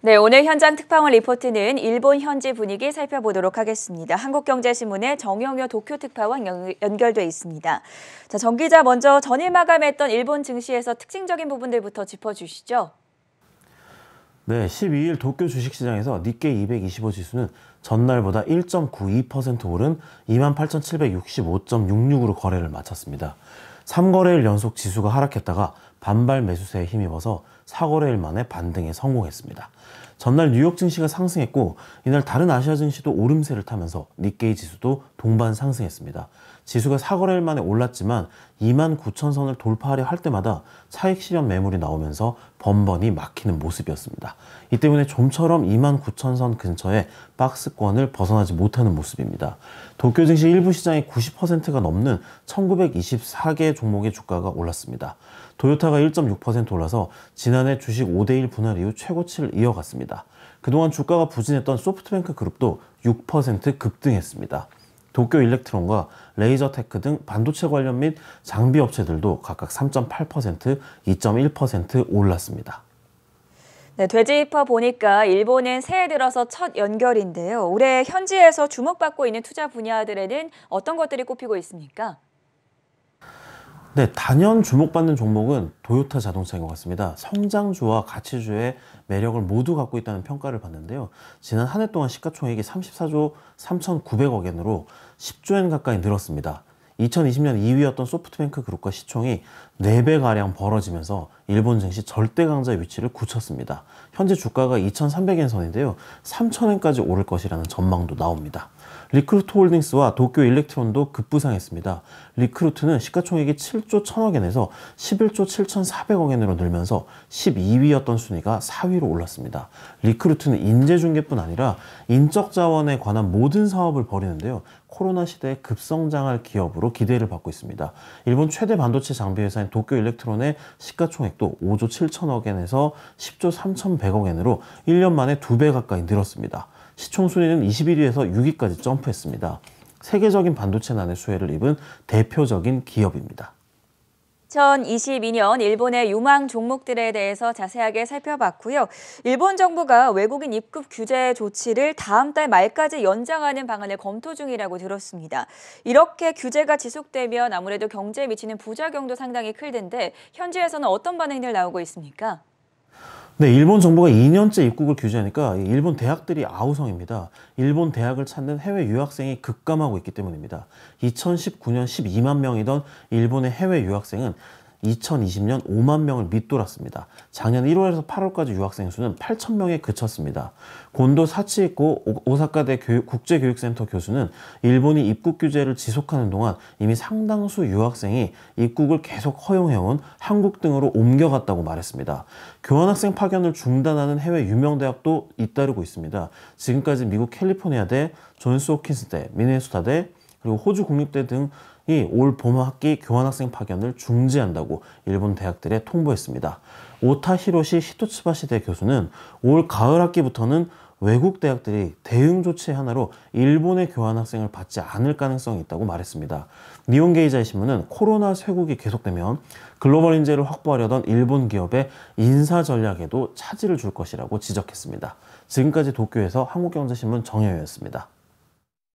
네, 오늘 현장 특파원 리포트는 일본 현지 분위기 살펴보도록 하겠습니다. 한국경제신문의 정영여 도쿄 특파원 연결돼 있습니다. 자, 정 기자 먼저 전일 마감했던 일본 증시에서 특징적인 부분들부터 짚어주시죠. 네, 12일 도쿄 주식시장에서 니케225 지수는 전날보다 1.92% 오른 28,765.66으로 거래를 마쳤습니다. 3거래일 연속 지수가 하락했다가 반발 매수세에 힘입어서 사거래일 만에 반등에 성공했습니다. 전날 뉴욕 증시가 상승했고 이날 다른 아시아 증시도 오름세를 타면서 니케이 지수도 동반 상승했습니다. 지수가 4거래일 만에 올랐지만 2만 9천 선을 돌파하려 할 때마다 차익 실현 매물이 나오면서 번번이 막히는 모습이었습니다. 이 때문에 좀처럼 2만 9천 선 근처에 박스권을 벗어나지 못하는 모습입니다. 도쿄 증시 일부 시장의 90%가 넘는 1924개 종목의 주가가 올랐습니다. 도요타가 1.6% 올라서 지난 지난해 주식 5대1 분할 이후 최고치를 이어갔습니다. 그동안 주가가 부진했던 소프트뱅크 그룹도 6% 급등했습니다. 도쿄 일렉트론과 레이저테크 등 반도체 관련 및 장비 업체들도 각각 3.8%, 2.1% 올랐습니다. 네, 되짚어 보니까 일본은 새해 들어서 첫 연결인데요. 올해 현지에서 주목받고 있는 투자 분야들에는 어떤 것들이 꼽히고 있습니까? 네, 단연 주목받는 종목은 도요타 자동차인 것 같습니다. 성장주와 가치주의 매력을 모두 갖고 있다는 평가를 받는데요. 지난 한 해 동안 시가총액이 34조 3,900억 엔으로 10조 엔 가까이 늘었습니다. 2020년 2위였던 소프트뱅크 그룹과 시총이 4배가량 벌어지면서 일본 증시 절대강자 위치를 굳혔습니다. 현재 주가가 2,300엔 선인데요. 3,000엔까지 오를 것이라는 전망도 나옵니다. 리크루트 홀딩스와 도쿄 일렉트론도 급부상했습니다. 리크루트는 시가총액이 7조 1천억엔에서 11조 7,400억엔으로 늘면서 12위였던 순위가 4위로 올랐습니다. 리크루트는 인재중개뿐 아니라 인적자원에 관한 모든 사업을 벌이는데요. 코로나 시대에 급성장할 기업으로 기대를 받고 있습니다. 일본 최대 반도체 장비 회사인 도쿄 일렉트론의 시가총액도 5조 7천억엔에서 10조 3,100억엔으로 1년 만에 2배 가까이 늘었습니다. 시총 순위는 21위에서 6위까지 점프했습니다. 세계적인 반도체 난의 수혜를 입은 대표적인 기업입니다. 2022년 일본의 유망 종목들에 대해서 자세하게 살펴봤고요. 일본 정부가 외국인 입국 규제 조치를 다음 달 말까지 연장하는 방안을 검토 중이라고 들었습니다. 이렇게 규제가 지속되면 아무래도 경제에 미치는 부작용도 상당히 클 텐데 현지에서는 어떤 반응들 나오고 있습니까? 네, 일본 정부가 2년째 입국을 규제하니까 일본 대학들이 아우성입니다. 일본 대학을 찾는 해외 유학생이 급감하고 있기 때문입니다. 2019년 12만 명이던 일본의 해외 유학생은 2020년 5만 명을 밑돌았습니다. 작년 1월에서 8월까지 유학생 수는 8천 명에 그쳤습니다. 곤도 사치이코 오사카대 교육, 국제교육센터 교수는 일본이 입국 규제를 지속하는 동안 이미 상당수 유학생이 입국을 계속 허용해온 한국 등으로 옮겨갔다고 말했습니다. 교환학생 파견을 중단하는 해외 유명 대학도 잇따르고 있습니다. 지금까지 미국 캘리포니아대, 존스 호킨스대, 미네소타대, 그리고 호주 국립대 등이 올 봄 학기 교환학생 파견을 중지한다고 일본 대학들에 통보했습니다. 오타 히로시 히토츠바시 대 교수는 올 가을 학기부터는 외국 대학들이 대응 조치 하나로 일본의 교환학생을 받지 않을 가능성이 있다고 말했습니다. 니온게이자의 신문은 코로나 쇄국이 계속되면 글로벌 인재를 확보하려던 일본 기업의 인사 전략에도 차질을 줄 것이라고 지적했습니다. 지금까지 도쿄에서 한국경제신문 정혜였습니다.